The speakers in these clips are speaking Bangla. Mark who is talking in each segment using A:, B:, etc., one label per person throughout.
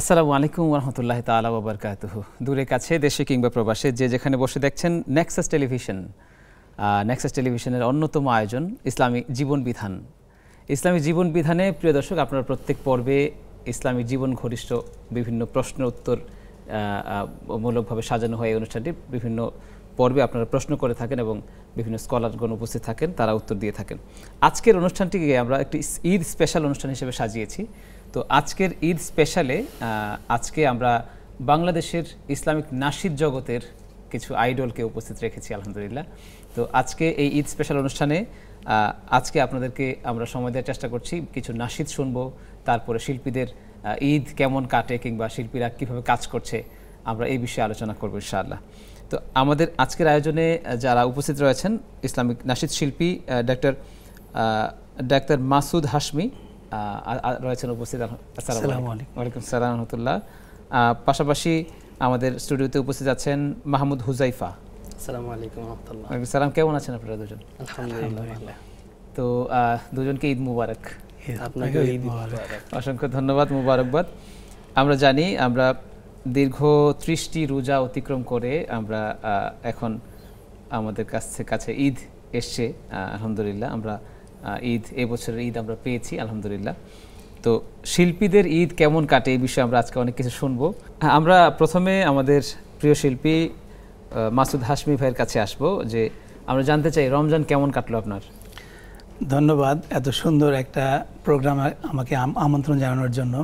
A: আসসালামু আলাইকুম রহমতুল্লাহ তালা বাবরকাতহ দূরে কাছে দেশে কিংবা প্রবাসে যে যেখানে বসে দেখছেন নেক্সাস টেলিভিশন নেক্সাস টেলিভিশনের অন্যতম আয়োজন ইসলামী জীবনবিধান ইসলামী জীবনবিধানে প্রিয় দর্শক আপনার প্রত্যেক পর্বে ইসলামী জীবন ঘনিষ্ঠ বিভিন্ন প্রশ্ন উত্তর মূলকভাবে সাজানো হয় এই অনুষ্ঠানটি বিভিন্ন পর্বে আপনারা প্রশ্ন করে থাকেন এবং বিভিন্ন স্কলারগণ উপস্থিত থাকেন তারা উত্তর দিয়ে থাকেন আজকের অনুষ্ঠানটিকে আমরা একটি ঈদ স্পেশাল অনুষ্ঠান হিসেবে সাজিয়েছি তো আজকের ঈদ স্পেশালে আজকে আমরা বাংলাদেশের ইসলামিক নাসির জগতের কিছু আইডলকে উপস্থিত রেখেছি আলহামদুলিল্লাহ তো আজকে এই ঈদ স্পেশাল অনুষ্ঠানে আজকে আপনাদেরকে আমরা সময় দেওয়ার চেষ্টা করছি কিছু নাসিদ শুনব তারপরে শিল্পীদের ঈদ কেমন কাটে কিংবা শিল্পীরা কীভাবে কাজ করছে আমরা এই বিষয়ে আলোচনা করবো ইনশাআল্লাহ তো আমাদের আজকের আয়োজনে যারা উপস্থিত রয়েছেন ইসলামিক নাসিদ শিল্পী ডাক্তার ডাক্তার মাসুদ হাসমি রয়েছেন উপস্থিত আসসালামু সালাম রহমতুল্লাহ পাশাপাশি আমাদের স্টুডিওতে উপস্থিত আছেন মাহমুদ হুজাইফা সালাম কেমন আছেন আপনারা দুজন তো দুজনকে ঈদ মুবারক আপনাকে ঈদ মুবারক অসংখ্য ধন্যবাদ মুবারকবাদ আমরা জানি আমরা দীর্ঘ ত্রিশটি রোজা অতিক্রম করে আমরা এখন আমাদের কাছে কাছে ঈদ এসছে আলহামদুলিল্লাহ আমরা ঈদ এবছরের ঈদ আমরা পেয়েছি আলহামদুলিল্লাহ তো শিল্পীদের ঈদ কেমন কাটে এই বিষয়ে আমরা আজকে অনেক কিছু শুনবো হ্যাঁ, আমরা প্রথমে আমাদের প্রিয় শিল্পী মাসুদ হাসমি ভাইয়ের কাছে আসব যে আমরা জানতে চাই রমজান কেমন কাটলো আপনার
B: ধন্যবাদ এত সুন্দর একটা প্রোগ্রাম আমাকে আমন্ত্রণ জানানোর জন্য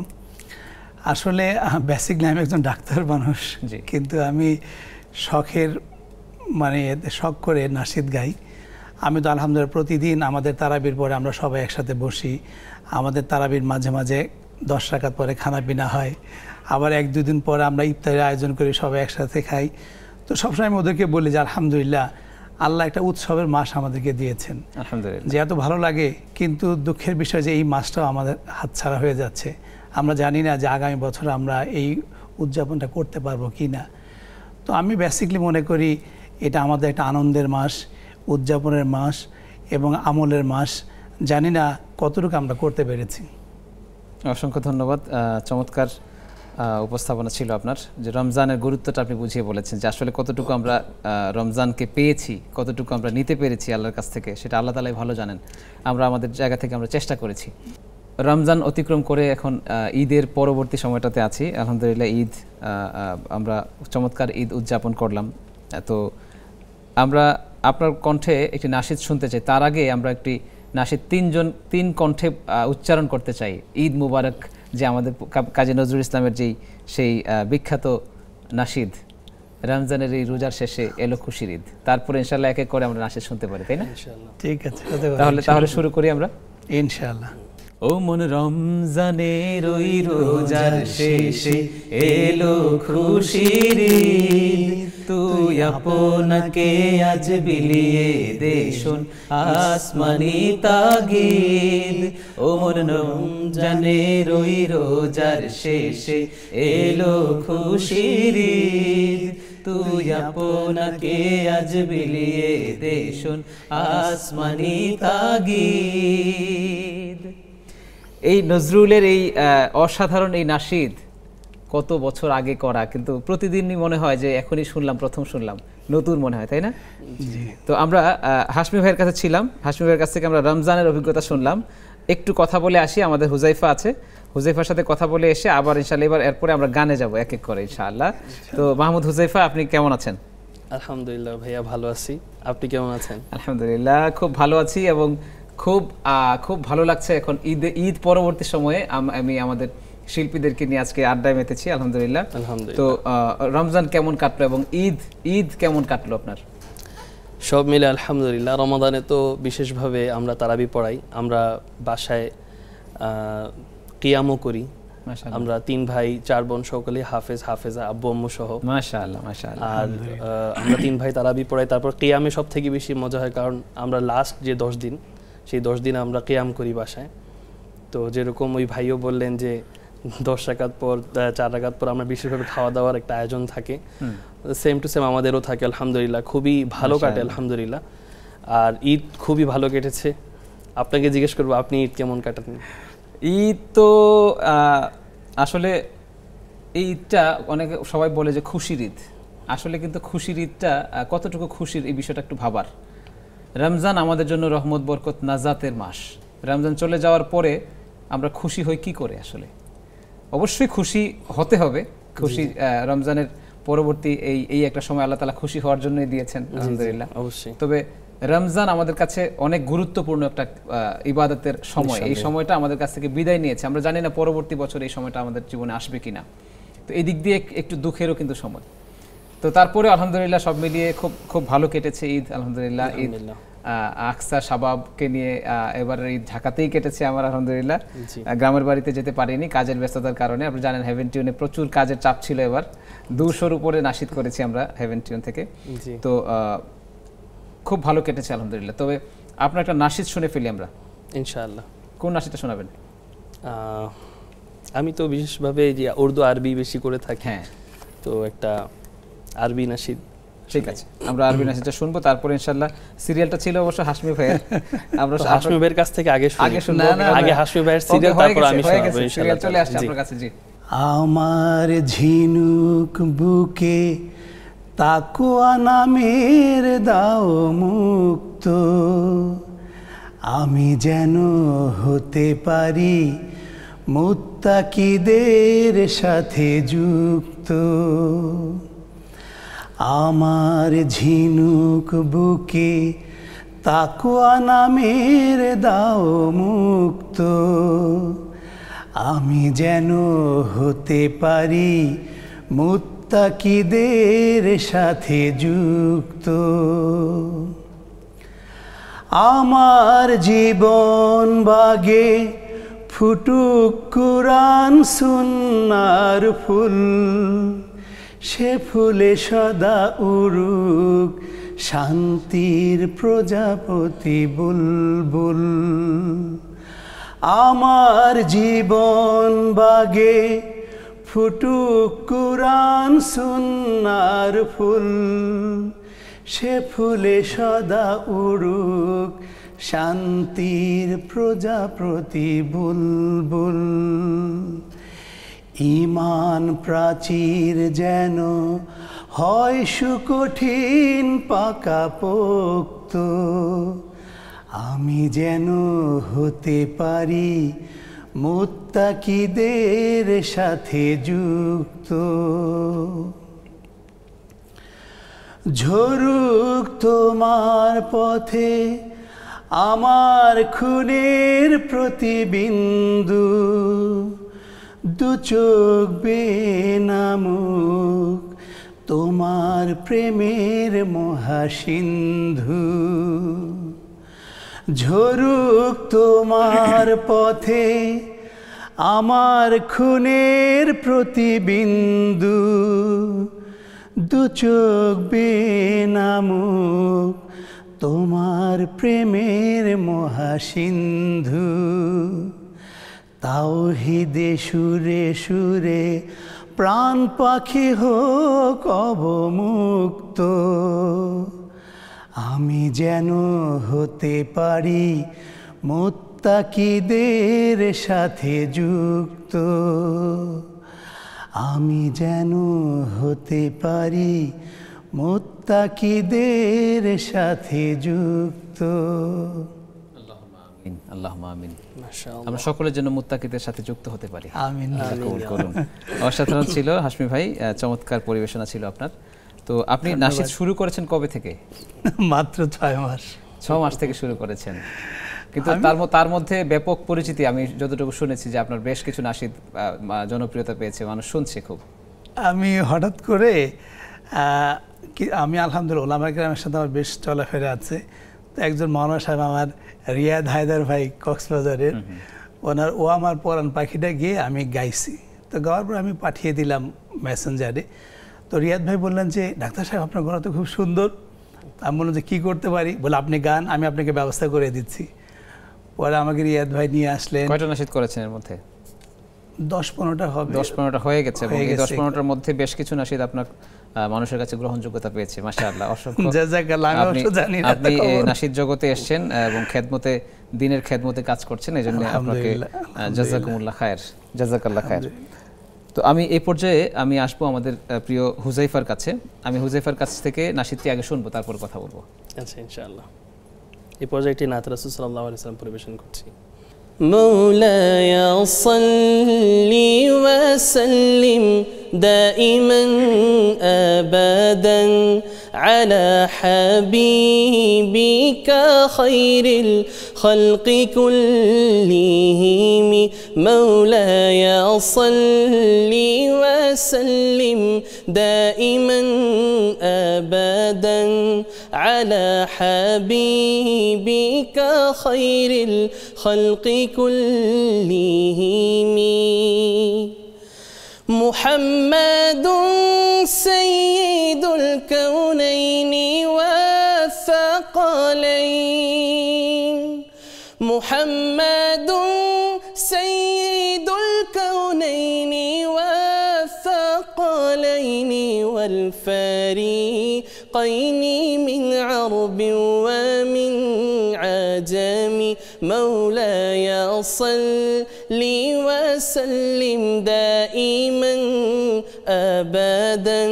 B: আসলে বেসিকলি আমি একজন ডাক্তার মানুষ কিন্তু আমি শখের মানে শখ করে নাসিদ গাই আমি তো আলহামদুলিল্লাহ প্রতিদিন আমাদের তারাবির পরে আমরা সবাই একসাথে বসি আমাদের তারাবির মাঝে মাঝে দশ টাকার পরে খানা পিনা হয় আবার এক দুদিন পরে আমরা ইফতারের আয়োজন করি সবাই একসাথে খাই তো সবসময় আমি ওদেরকে বলি যে আলহামদুলিল্লাহ আল্লাহ একটা উৎসবের মাস আমাদেরকে দিয়েছেন আলহামদুলিল্লাহ যে এত ভালো লাগে কিন্তু দুঃখের বিষয় যে এই মাসটাও আমাদের হাতছাড়া হয়ে যাচ্ছে আমরা জানি না যে আগামী বছর আমরা এই উদযাপনটা করতে পারবো কি না তো আমি বেসিকলি মনে করি এটা আমাদের একটা আনন্দের মাস উদযাপনের মাস এবং আমলের মাস জানি না কতটুকু আমরা করতে পেরেছি অসংখ্য
A: ধন্যবাদ চমৎকার উপস্থাপনা ছিল আপনার যে রমজানের গুরুত্বটা আপনি বুঝিয়ে বলেছেন যে আসলে কতটুকু আমরা রমজানকে পেয়েছি কতটুকু আমরা নিতে পেরেছি আল্লাহর কাছ থেকে সেটা আল্লাহ তালাই ভালো জানেন আমরা আমাদের জায়গা থেকে আমরা চেষ্টা করেছি রমজান অতিক্রম করে এখন ঈদের পরবর্তী সময়টাতে আছি আলহামদুলিল্লাহ ঈদ আমরা চমৎকার ঈদ উদযাপন করলাম তো আমরা আপনার কণ্ঠে একটি নাসিদ শুনতে চাই তার আগে আমরা একটি নাসিদ তিনজন তিন কণ্ঠে উচ্চারণ করতে চাই ঈদ মুবারক যে আমাদের কাজী নজরুল ইসলামের যেই সেই বিখ্যাত নাসিদ রমজানের এই রোজার শেষে এলো খুশির ঈদ তারপরে ইনশাল্লাহ এক এক করে আমরা নাসিদ শুনতে পারি তাই না
B: ঠিক আছে তাহলে তাহলে শুরু করি আমরা ইনশাল্লাহ ও মন রমজানে
C: রই রোজার শেষে এলো খুশির তুই আপনাকে আজ বিলিয়ে দেশন আসমানি তাগিদ ও মন রমজানে রই রোজার শেষে এলো খুশির তুই আপনাকে আজ বিলিয়ে দেশন আসমানি তাগিদ
A: এই নজরুলের এই অসাধারণ এই নাসিদ কত বছর আগে করা কিন্তু প্রতিদিনই মনে হয় যে এখনই শুনলাম প্রথম শুনলাম নতুন মনে হয় তাই না তো আমরা হাসমি ভাইয়ের কাছে ছিলাম হাসমি ভাইয়ের কাছ থেকে আমরা রমজানের অভিজ্ঞতা শুনলাম একটু কথা বলে আসি আমাদের হুজাইফা আছে হুজাইফার সাথে কথা বলে এসে আবার ইনশাল্লাহ এবার এরপরে আমরা গানে যাব এক এক করে ইনশাআল্লাহ তো মাহমুদ হুজাইফা আপনি কেমন আছেন আলহামদুলিল্লাহ ভাইয়া ভালো আছি আপনি কেমন আছেন আলহামদুলিল্লাহ খুব ভালো আছি এবং খুব খুব ভালো লাগছে এখন ঈদ ঈদ পরবর্তী সময়ে আমি আমাদের শিল্পীদেরকে নিয়ে আজকে আড্ডায় মেতেছি আলহামদুলিল্লাহ তো রমজান কেমন কাটলো এবং ঈদ ঈদ কেমন কাটলো আপনার
D: সব মিলে আলহামদুলিল্লাহ রমাদানে তো বিশেষভাবে আমরা তারাবি পড়াই আমরা বাসায় কিয়ামও করি আমরা তিন ভাই চার বোন সকলে হাফেজ হাফেজা আব্বু আম্মু সহ মাশাআল্লাহ আর আমরা তিন ভাই তারাবি পড়াই তারপর কিয়ামে সব থেকে বেশি মজা হয় কারণ আমরা লাস্ট যে দশ দিন সেই দশ দিন আমরা কেয়াম করি বাসায় তো যেরকম ওই ভাইও বললেন যে দশ টাকাত পর চার টাকাত পর আমরা বিশেষভাবে খাওয়া দাওয়ার একটা আয়োজন থাকে সেম টু সেম আমাদেরও থাকে আলহামদুলিল্লাহ খুবই ভালো কাটে আলহামদুলিল্লাহ আর ঈদ খুবই ভালো
A: কেটেছে আপনাকে জিজ্ঞেস করবো আপনি ঈদ কেমন কাটাতেন ঈদ তো আসলে এই ঈদটা অনেকে সবাই বলে যে খুশির ঈদ আসলে কিন্তু খুশির ঈদটা কতটুকু খুশির এই বিষয়টা একটু ভাবার রমজান আমাদের জন্য রহমত বরকত নাজাতের মাস রমজান চলে যাওয়ার পরে আমরা খুশি হই কি করে আসলে অবশ্যই খুশি হতে হবে খুশি রমজানের পরবর্তী এই এই একটা সময় আল্লাহ তালা খুশি হওয়ার জন্যই দিয়েছেন আলহামদুলিল্লাহ অবশ্যই তবে রমজান আমাদের কাছে অনেক গুরুত্বপূর্ণ একটা ইবাদতের সময় এই সময়টা আমাদের কাছ থেকে বিদায় নিয়েছে আমরা জানি না পরবর্তী বছর এই সময়টা আমাদের জীবনে আসবে কিনা তো এই দিক দিয়ে একটু দুঃখেরও কিন্তু সময় তো তারপরে আলহামদুলিল্লাহ সব মিলিয়ে খুব খুব ভালো কেটেছে ঈদ আলহামদুলিল্লাহ ঈদ আকসা শাবাবকে নিয়ে এবার ঈদ ঢাকাতেই কেটেছে আমার আলহামদুলিল্লাহ গ্রামের বাড়িতে যেতে পারিনি কাজের ব্যস্ততার কারণে আপনি জানেন হেভেন টিউনে প্রচুর কাজের চাপ ছিল এবার দুশোর উপরে নাশিদ করেছি আমরা হেভেন টিউন থেকে তো খুব ভালো কেটেছে আলহামদুলিল্লাহ তবে আপনার একটা নাশিদ শুনে ফেলি আমরা ইনশাআল্লাহ কোন নাশিদটা শোনাবেন
D: আমি তো বিশেষভাবে যে উর্দু আরবি বেশি করে থাকি হ্যাঁ তো একটা আরবি
A: নাসিদ ঠিক আছে আমরা আরবি নাসিদটা শুনবো তারপর ইনশাল্লাহ সিরিয়ালটা ছিল অবশ্য হাসমি ভাইয়ের আমরা হাসমি
D: ভাইয়ের কাছ থেকে আগে আগে আগে হাসমি ভাইয়ের সিরিয়াল তারপর আমি শুনবো ইনশাআল্লাহ চলে আসছে আপনার কাছে জি
B: আমার ঝিনুক বুকে তাকুয়া নামের দাও মুক্ত আমি যেন হতে পারি মুত্তাকিদের সাথে যুক্ত আমার ঝিনুক বুকে তাকুয়া নামের দাও মুক্ত আমি যেন হতে পারি মুত্তাকিদের সাথে যুক্ত আমার জীবন বাগে ফুটুক কুরান সুন্নার ফুল সে ফুলে সদা উরুক শান্তির প্রজাপতি বুলবুল আমার জীবন বাগে ফুটুক কুরান সুন্নার ফুল সে ফুলে সদা উরুক শান্তির প্রজাপতি বুলবুল ইমান প্রাচীর যেন হয় সুকঠিন পাকা পোক্ত আমি যেন হতে পারি মুত্তাকিদের সাথে যুক্ত ঝরুক তোমার পথে আমার খুনের প্রতিবিন্দু দু চোখ বেনামুখ তোমার প্রেমের মহাসিন্ধু ঝরুক তোমার পথে আমার খুনের প্রতিবিন্দু দু চোখ বেনামুখ তোমার প্রেমের মহাসিন্ধু তাওহিদে সুরে সুরে প্রাণ পাখি হোক অবমুক্ত আমি যেন হতে পারি মোত্তাকিদের সাথে যুক্ত আমি যেন হতে পারি মোত্তাকিদের সাথে যুক্ত
A: আল্লাহ আমিন আল্লাহ আমিন আমরা সকলের জন্য মুত্তাকিদের সাথে যুক্ত হতে পারি অসাধারণ ছিল হাসমি ভাই চমৎকার পরিবেশনা ছিল আপনার তো আপনি নাশিদ শুরু করেছেন কবে থেকে
B: মাত্র ছয় মাস
A: ছয় মাস থেকে শুরু করেছেন কিন্তু তার তার মধ্যে ব্যাপক পরিচিতি আমি যতটুকু শুনেছি যে আপনার বেশ কিছু নাসিদ
B: জনপ্রিয়তা পেয়েছে মানুষ শুনছে খুব আমি হঠাৎ করে আমি আলহামদুলিল্লাহ ওলামা গ্রামের সাথে আমার বেশ চলাফেরা আছে একজন মানুষ সাহেব আমার রিয়াদ হায়দার ভাই কক্সবাজারের ওনার ও আমার পরাণ পাখিটা গিয়ে আমি গাইছি তো গাওয়ার পর আমি পাঠিয়ে দিলাম মেসেঞ্জারে তো রিয়াদ ভাই বললেন যে ডাক্তার সাহেব আপনার গলা তো খুব সুন্দর আমি বললাম যে কী করতে পারি বলে আপনি গান আমি আপনাকে ব্যবস্থা করে দিচ্ছি পরে আমাকে রিয়াদ ভাই নিয়ে আসলেন কয়টা নাশিদ করেছেন এর মধ্যে দশ পনেরোটা হবে দশ পনেরোটা হয়ে গেছে দশ পনেরোটার
A: মধ্যে বেশ কিছু নাশিদ আপনার মানুষের কাছে গ্রহণযোগ্যতা পেয়েছে মাশাআল্লাহ অসংখ্য আপনি নাসির জগতে এসেছেন এবং খেদমতে দিনের খেদমতে কাজ করছেন এই জন্য আপনাকে জাজাকুমুল্লাহ খায়ের জাজাকাল্লাহ খায়ের তো আমি এই পর্যায়ে আমি আসবো আমাদের প্রিয় হুজাইফার কাছে আমি হুজাইফার কাছ থেকে নাসিদটি আগে শুনবো তারপর কথা বলবো
D: আচ্ছা ইনশাআল্লাহ
A: এই পর্যায়ে একটি নাত
D: রাসুল সাল্লাহ আলিয়াল্লাম পরিবেশন করছি
E: مولاي صل وسلم دائما ابدا على حبيبك خير الخلق كلهم مولاي صل وسلم دائما ابدا على حبيبك خير الخلق بكلهم محمد سيد الكونين والثقلين محمد سيد الكونين والثقلين والفريقين من عرب ومن مولاي صل وسلم دائما أبدا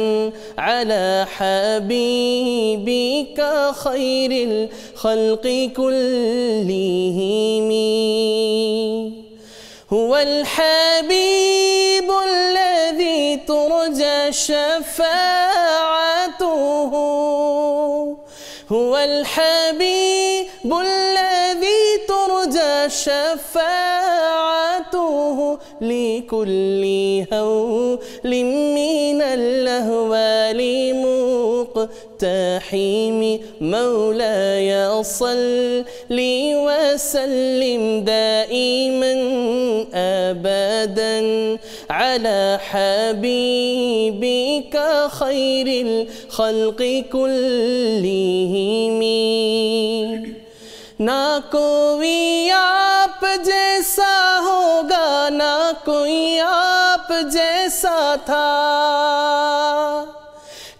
E: على حبيبك خير الخلق كلهم هو الحبيب الذي ترجى شفاعته هو الحبيب الذي شفاعته لكل هول من الأهوال مقتحم مولاي صل وسلم دائما أبدا على حبيبك خير الخلق كلهم ना कोई आप जैसा होगा ना कोई आप जैसा था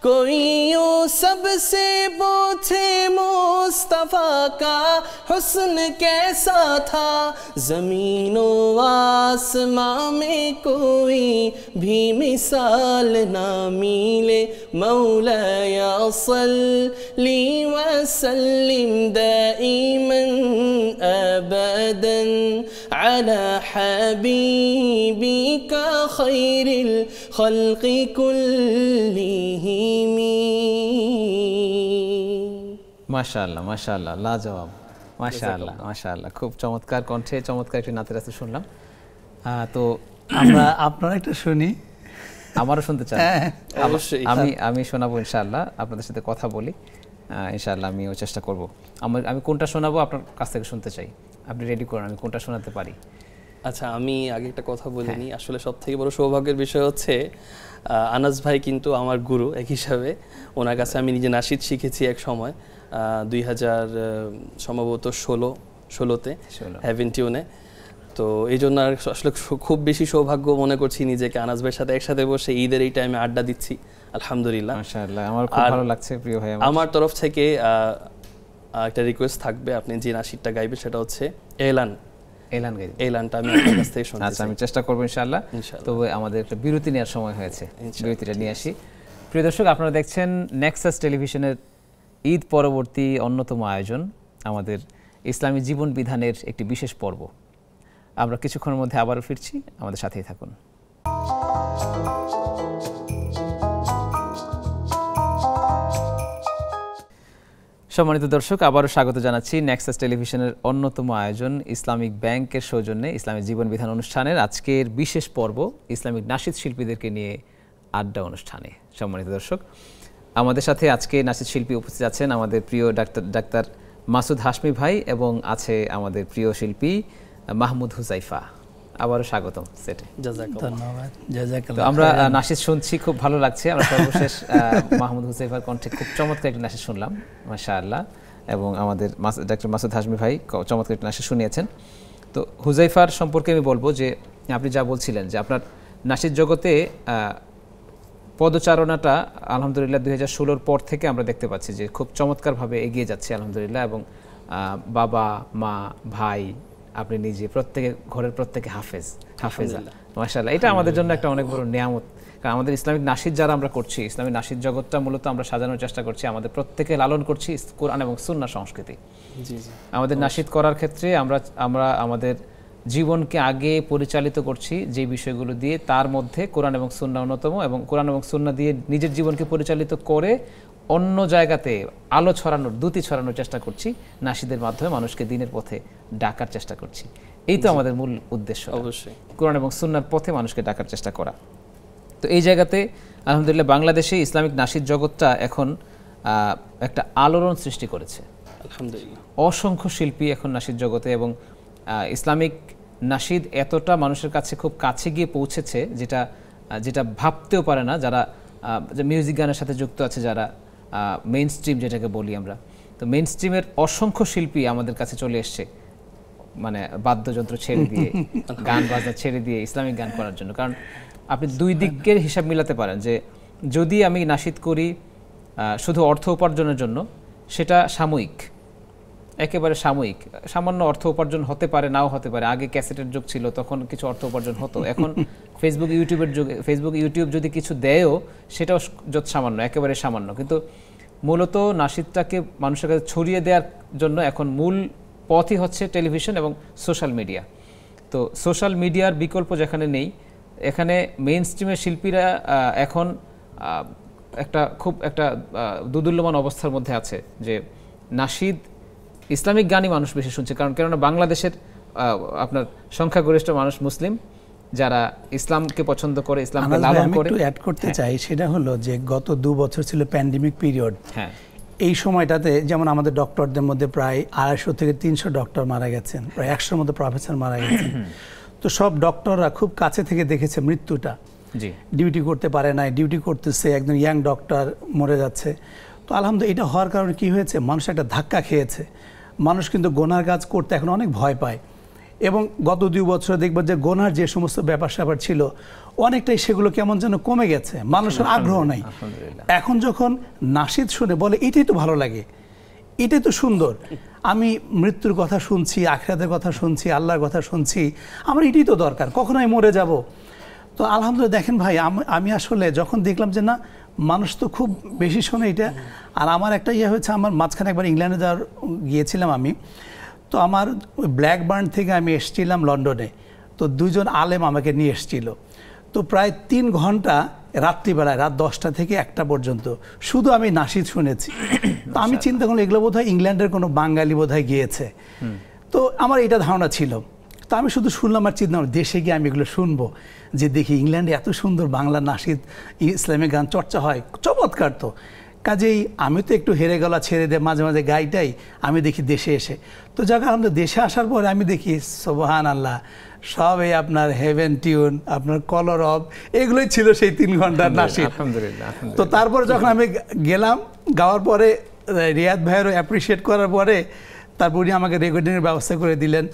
E: कोई यूं सबसे पूछे मुस्तफ़ा का حسن کیسا تھا زمین و آسمان میں کوئی بھی مثال نہ ملے مولا یا صلی وسلم دائما ابدا على حبيبك خير الخلق كلهم
A: ما شاء الله ما شاء الله لا جواب মাশাআল্লাহ মাশাআল্লাহ খুব চমৎকার কণ্ঠে চমৎকার একটি নাতের আছে শুনলাম তো আমরা
B: আপনার একটা শুনি
A: আমারও শুনতে চান হ্যাঁ, হ্যাঁ। অবশ্যই আমি আমি শোনাবো ইনশাআল্লাহ আপনাদের সাথে কথা বলি ইনশাআল্লাহ ওই চেষ্টা করব আমি আমি কোনটা শোনাবো আপনার কাছ থেকে শুনতে চাই আপনি রেডি করুন আমি কোনটা শোনাতে পারি
D: আচ্ছা আমি আগে একটা কথা বলিনি হ্যাঁ। আসলে সব থেকে বড় সৌভাগ্যের বিষয় হচ্ছে আনাস ভাই কিন্তু আমার গুরু এক হিসাবে ওনার কাছে আমি নিজে নাসিদ শিখেছি এক সময় দুই হাজার সম্ভবত ষোলো ষোলোতে হ্যাভেন টিউনে তো এই জন্য আর আসলে খুব বেশি সৌভাগ্য মনে করছি নিজেকে আনাস ভাইয়ের সাথে একসাথে বসে ঈদের এই টাইমে আড্ডা দিচ্ছি আলহামদুলিল্লাহ
A: আমার খুব ভালো লাগছে প্রিয় ভাই আমার
D: তরফ থেকে একটা রিকোয়েস্ট থাকবে আপনি যে নাসিরটা গাইবেন
A: সেটা হচ্ছে এলান এলান এলানটা আমি আপনার কাছ থেকে শুনতে আচ্ছা আমি চেষ্টা করব ইনশাআল্লাহ তবে আমাদের একটা বিরতি নেওয়ার সময় হয়েছে বিরতিটা নিয়ে আসি প্রিয় দর্শক আপনারা দেখছেন নেক্সাস টেলিভিশনের ঈদ পরবর্তী অন্যতম আয়োজন আমাদের ইসলামী জীবন বিধানের একটি বিশেষ পর্ব আমরা কিছুক্ষণের মধ্যে আবারও ফিরছি আমাদের সাথেই থাকুন সম্মানিত দর্শক আবারও স্বাগত জানাচ্ছি নেক্সাস টেলিভিশনের অন্যতম আয়োজন ইসলামিক ব্যাংকের সৌজন্যে ইসলামিক জীবন বিধান অনুষ্ঠানের আজকের বিশেষ পর্ব ইসলামিক নাসিদ শিল্পীদেরকে নিয়ে আড্ডা অনুষ্ঠানে সম্মানিত দর্শক আমাদের সাথে আজকে নাসিদ শিল্পী উপস্থিত আছেন আমাদের প্রিয় ডাক্তার ডাক্তার মাসুদ হাসমি ভাই এবং আছে আমাদের প্রিয় শিল্পী মাহমুদ হুজাইফা আবারও স্বাগতম সেটে
B: ধন্যবাদ আমরা
A: নাসিদ শুনছি খুব ভালো লাগছে আমরা সর্বশেষ মাহমুদ হুসেফার কণ্ঠে খুব চমৎকার একটি নাসিদ শুনলাম মাশাআল্লাহ এবং আমাদের ডাক্তার মাসুদ হাসমি ভাই চমৎকার একটি নাসিদ শুনিয়েছেন তো হুজাইফার সম্পর্কে আমি বলবো যে আপনি যা বলছিলেন যে আপনার নাসিদ জগতে পদচারণাটা আলহামদুলিল্লাহ দুই হাজার ষোলোর পর থেকে আমরা দেখতে পাচ্ছি যে খুব চমৎকারভাবে এগিয়ে যাচ্ছে আলহামদুলিল্লাহ এবং বাবা মা ভাই আপনি নিজে প্রত্যেকে ঘরের প্রত্যেকে হাফেজ হাফেজা মাসাল্লাহ এটা আমাদের জন্য একটা অনেক বড় নিয়ামত কারণ আমাদের ইসলামিক নাসির যারা আমরা করছি ইসলামিক নাসির জগৎটা মূলত আমরা সাজানোর চেষ্টা করছি আমাদের প্রত্যেকে লালন করছি কোরআন এবং সুন্না সংস্কৃতি আমাদের নাসিদ করার ক্ষেত্রে আমরা আমরা আমাদের জীবনকে আগে পরিচালিত করছি যে বিষয়গুলো দিয়ে তার মধ্যে কোরআন এবং সুন্না অন্যতম এবং কোরআন এবং সুন্না দিয়ে নিজের জীবনকে পরিচালিত করে অন্য জায়গাতে আলো ছড়ানোর দ্যুতি ছড়ানোর চেষ্টা করছি নাসিদের মাধ্যমে মানুষকে দিনের পথে ডাকার চেষ্টা করছি এই তো আমাদের মূল উদ্দেশ্য অবশ্যই কোরআন এবং সুন্নার পথে মানুষকে ডাকার চেষ্টা করা তো এই জায়গাতে আলহামদুলিল্লাহ বাংলাদেশে ইসলামিক নাসির জগৎটা এখন একটা আলোড়ন সৃষ্টি করেছে অসংখ্য শিল্পী এখন নাসির জগতে এবং ইসলামিক নাসিদ এতটা মানুষের কাছে খুব কাছে গিয়ে পৌঁছেছে যেটা যেটা ভাবতেও পারে না যারা মিউজিক গানের সাথে যুক্ত আছে যারা মেইন স্ট্রিম যেটাকে বলি আমরা তো মেইন স্ট্রিমের অসংখ্য শিল্পী আমাদের কাছে চলে এসছে মানে বাদ্যযন্ত্র ছেড়ে দিয়ে গান বাজনা ছেড়ে দিয়ে ইসলামিক গান করার জন্য কারণ আপনি দুই দিকের হিসাব মিলাতে পারেন যে যদি আমি নাসিদ করি শুধু অর্থ উপার্জনের জন্য সেটা সাময়িক একেবারে সাময়িক সামান্য অর্থ উপার্জন হতে পারে নাও হতে পারে আগে ক্যাসেটের যুগ ছিল তখন কিছু অর্থ উপার্জন হতো এখন ফেসবুক ইউটিউবের যুগে ফেসবুক ইউটিউব যদি কিছু দেয়ও সেটাও যত সামান্য একেবারে সামান্য কিন্তু মূলত নাসিদটাকে মানুষের কাছে ছড়িয়ে দেওয়ার জন্য এখন মূল পথই হচ্ছে টেলিভিশন এবং সোশ্যাল মিডিয়া তো সোশ্যাল মিডিয়ার বিকল্প যেখানে নেই এখানে মেইন স্ট্রিমের শিল্পীরা এখন একটা খুব একটা দুদুল্যমান অবস্থার মধ্যে আছে যে নাসিদ ইসলামিক গানই মানুষ বেশি শুনছে কারণ কেননা বাংলাদেশের আপনার সংখ্যাগরিষ্ঠ মানুষ মুসলিম যারা ইসলামকে পছন্দ করে ইসলামকে লালন করে একটু অ্যাড
B: করতে হ্যাঁ। চাই সেটা হলো যে গত দু বছর ছিল প্যান্ডেমিক পিরিয়ড এই সময়টাতে যেমন আমাদের ডক্টরদের মধ্যে প্রায় আড়াইশো থেকে তিনশো ডক্টর মারা গেছেন প্রায় একশোর মধ্যে প্রফেসর মারা গেছেন তো সব ডক্টররা খুব কাছে থেকে দেখেছে মৃত্যুটা ডিউটি করতে পারে নাই ডিউটি করতেছে একজন ইয়াং ডক্টর মরে যাচ্ছে তো আলহামদুলিল্লাহ এটা হওয়ার কারণে কি হয়েছে মানুষ একটা ধাক্কা খেয়েছে মানুষ কিন্তু গোনার কাজ করতে এখন অনেক ভয় পায় এবং গত দুই বছরে দেখব যে গোনার যে সমস্ত ব্যাপার স্যাপার ছিল অনেকটাই সেগুলো কেমন যেন কমে গেছে মানুষের আগ্রহ নাই এখন যখন নাসিদ শুনে বলে এটাই তো ভালো লাগে এটাই তো সুন্দর আমি মৃত্যুর কথা শুনছি আখরাদের কথা শুনছি আল্লাহর কথা শুনছি আমার এটাই তো দরকার কখন আমি মরে যাব তো আলহামদুলিল্লাহ দেখেন ভাই আমি আসলে যখন দেখলাম যে না মানুষ তো খুব বেশি শোনে এটা আর আমার একটা ইয়ে হয়েছে আমার মাঝখানে একবার ইংল্যান্ডে যাওয়ার গিয়েছিলাম আমি তো আমার ওই ব্ল্যাকবার্ন থেকে আমি এসেছিলাম লন্ডনে তো দুজন আলেম আমাকে নিয়ে এসেছিল তো প্রায় তিন ঘন্টা রাত্রিবেলায় রাত দশটা থেকে একটা পর্যন্ত শুধু আমি নাসি শুনেছি তো আমি আচ্ছা। চিন্তা করলাম এগুলো বোধহয় ইংল্যান্ডের কোনো বাঙালি বোধহয় গিয়েছে তো আমার এটা ধারণা ছিল তো আমি শুধু শুনলাম আমার চিন্তা দেশে গিয়ে আমি এগুলো শুনবো যে দেখি ইংল্যান্ডে এত সুন্দর বাংলা নাসিদ ইসলামিক গান চর্চা হয় চমৎকার তো কাজেই আমি তো একটু হেরে গলা ছেড়ে দে মাঝে মাঝে গাইটাই আমি দেখি দেশে এসে তো যাক আমাদের দেশে আসার পরে আমি দেখি সোবহান আল্লাহ সবে আপনার হেভেন টিউন আপনার কলর অব এগুলোই ছিল সেই তিন ঘন্টার নাসি তো তারপরে যখন আমি গেলাম গাওয়ার পরে রিয়াদ ভাইয়েরও অ্যাপ্রিসিয়েট করার পরে তারপর উনি আমাকে রেকর্ডিংয়ের ব্যবস্থা করে দিলেন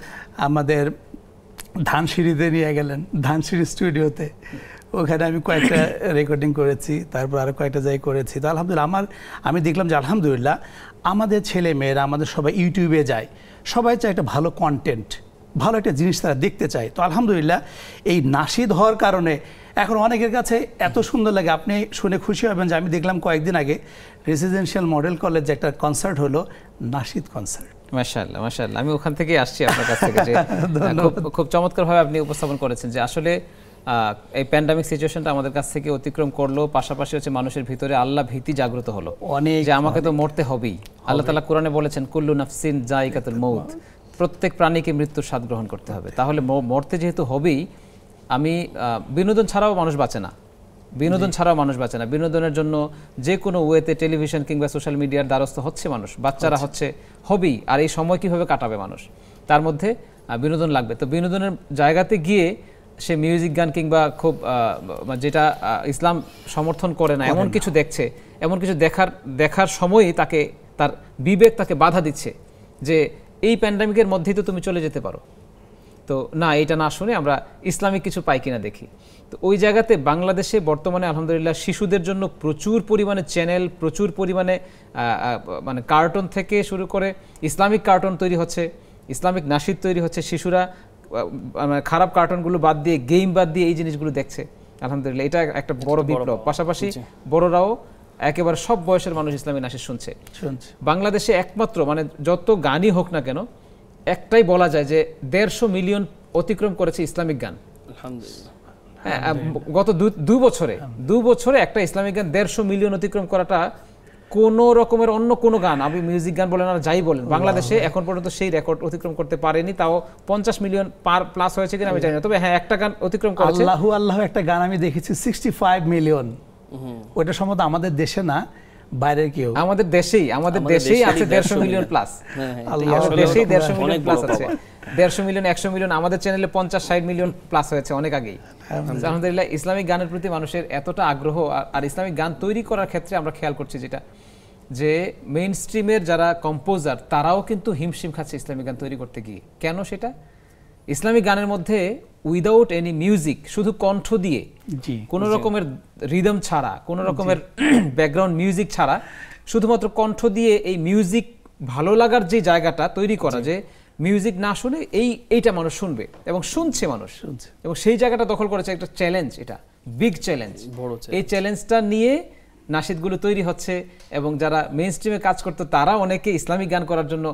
B: আমাদের ধানসিঁড়িতে নিয়ে গেলেন ধানসিঁড়ি স্টুডিওতে ওখানে আমি কয়েকটা রেকর্ডিং করেছি তারপর আরও কয়েকটা জায়গায় করেছি তো আলহামদুলিল্লাহ আমার আমি দেখলাম যে আলহামদুলিল্লাহ আমাদের ছেলে মেয়েরা আমাদের সবাই ইউটিউবে যায় সবাই চায় একটা ভালো কন্টেন্ট ভালো একটা জিনিস তারা দেখতে চায় তো আলহামদুলিল্লাহ এই নাসিদ হওয়ার কারণে এখন অনেকের কাছে এত সুন্দর লাগে আপনি শুনে খুশি হবেন যে আমি দেখলাম কয়েকদিন আগে রেসিডেন্সিয়াল মডেল কলেজ একটা কনসার্ট হলো নাসিদ কনসার্ট মাশাআল্লাহ মাশাআল্লাহ আমি ওখান থেকেই
A: আসছি আপনার কাছ থেকে যে খুব খুব চমৎকারভাবে আপনি উপস্থাপন করেছেন যে আসলে এই প্যান্ডামিক সিচুয়েশনটা আমাদের কাছ থেকে অতিক্রম করলো পাশাপাশি হচ্ছে মানুষের ভিতরে আল্লাহ ভীতি জাগ্রত হলো অনেক যে আমাকে তো মরতে হবেই আল্লাহ তাআলা কোরআনে বলেছেন কুল্লু নাফসিন জায়কাতুল মউত প্রত্যেক প্রাণীকে মৃত্যুর স্বাদ গ্রহণ করতে হবে তাহলে মরতে যেহেতু হবেই আমি বিনোদন ছাড়াও মানুষ বাঁচে না বিনোদন ছাড়াও মানুষ বাঁচে না বিনোদনের জন্য যে কোনো ওয়েতে টেলিভিশন কিংবা সোশ্যাল মিডিয়ার দ্বারস্থ হচ্ছে মানুষ বাচ্চারা হচ্ছে হবি আর এই সময় কিভাবে কাটাবে মানুষ তার মধ্যে বিনোদন লাগবে তো বিনোদনের জায়গাতে গিয়ে সে মিউজিক গান কিংবা খুব যেটা ইসলাম সমর্থন করে না এমন কিছু দেখছে এমন কিছু দেখার দেখার সময়ই তাকে তার বিবেক তাকে বাধা দিচ্ছে যে এই প্যান্ডামিকের মধ্যেই তো তুমি চলে যেতে পারো তো না এটা না শুনে আমরা ইসলামিক কিছু পাই কিনা দেখি তো ওই জায়গাতে বাংলাদেশে বর্তমানে আলহামদুলিল্লাহ শিশুদের জন্য প্রচুর পরিমাণে চ্যানেল প্রচুর পরিমাণে মানে কার্টুন থেকে শুরু করে ইসলামিক কার্টুন তৈরি হচ্ছে ইসলামিক নাসিদ তৈরি হচ্ছে শিশুরা মানে খারাপ কার্টুনগুলো বাদ দিয়ে গেম বাদ দিয়ে এই জিনিসগুলো দেখছে আলহামদুলিল্লাহ এটা একটা বড় বিপ্লব পাশাপাশি বড়রাও একেবারে সব বয়সের মানুষ ইসলামী নাসিদ শুনছে বাংলাদেশে একমাত্র মানে যত গানই হোক না কেন একটাই বলা যায় যে দেড়শো মিলিয়ন অতিক্রম করেছে ইসলামিক গান হ্যাঁ, গত দু বছরে দু বছরে একটা ইসলামিক গান দেড়শো মিলিয়ন অতিক্রম করাটা কোন রকমের অন্য কোনো গান আমি মিউজিক গান বলেন আর যাই বলেন বাংলাদেশে এখন পর্যন্ত সেই রেকর্ড অতিক্রম করতে পারেনি তাও পঞ্চাশ মিলিয়ন পার প্লাস হয়েছে কিনা আমি জানি না তবে হ্যাঁ একটা গান অতিক্রম করেছে আল্লাহু
B: আল্লাহ একটা গান আমি দেখেছি সিক্সটি ফাইভ মিলিয়ন ওটা সম্ভবত আমাদের দেশে না বাইরের কেউ আমাদের দেশেই আমাদের দেশেই আছে দেড়শো মিলিয়ন প্লাস আমাদের দেশেই দেড়শো মিলিয়ন প্লাস হ্যাঁ, হ্যাঁ।
A: আছে দেড়শো মিলিয়ন একশো মিলিয়ন আমাদের চ্যানেলে পঞ্চাশ ষাট মিলিয়ন প্লাস হয়েছে অনেক আগেই আলহামদুলিল্লাহ ইসলামিক গানের প্রতি মানুষের এতটা আগ্রহ আর ইসলামিক গান তৈরি করার ক্ষেত্রে আমরা খেয়াল করছি যেটা যে মেইন স্ট্রিমের যারা কম্পোজার তারাও কিন্তু হিমশিম খাচ্ছে ইসলামিক গান তৈরি করতে গিয়ে কেন সেটা ইসলামিক গানের মধ্যে উইদাউট এনি মিউজিক শুধু কণ্ঠ দিয়ে কোনো রকমের রিদম ছাড়া কোনো রকমের ব্যাকগ্রাউন্ড মিউজিক ছাড়া শুধুমাত্র কণ্ঠ দিয়ে এই মিউজিক ভালো লাগার যে জায়গাটা তৈরি করা যে মিউজিক না শুনে এই এইটা মানুষ শুনবে এবং শুনছে মানুষ এবং সেই জায়গাটা দখল করেছে একটা চ্যালেঞ্জ এটা বিগ চ্যালেঞ্জ এই চ্যালেঞ্জটা নিয়ে নাসিদগুলো তৈরি হচ্ছে এবং যারা মেন স্ট্রিমে কাজ করতো তারা অনেকে ইসলামিক গান করার জন্য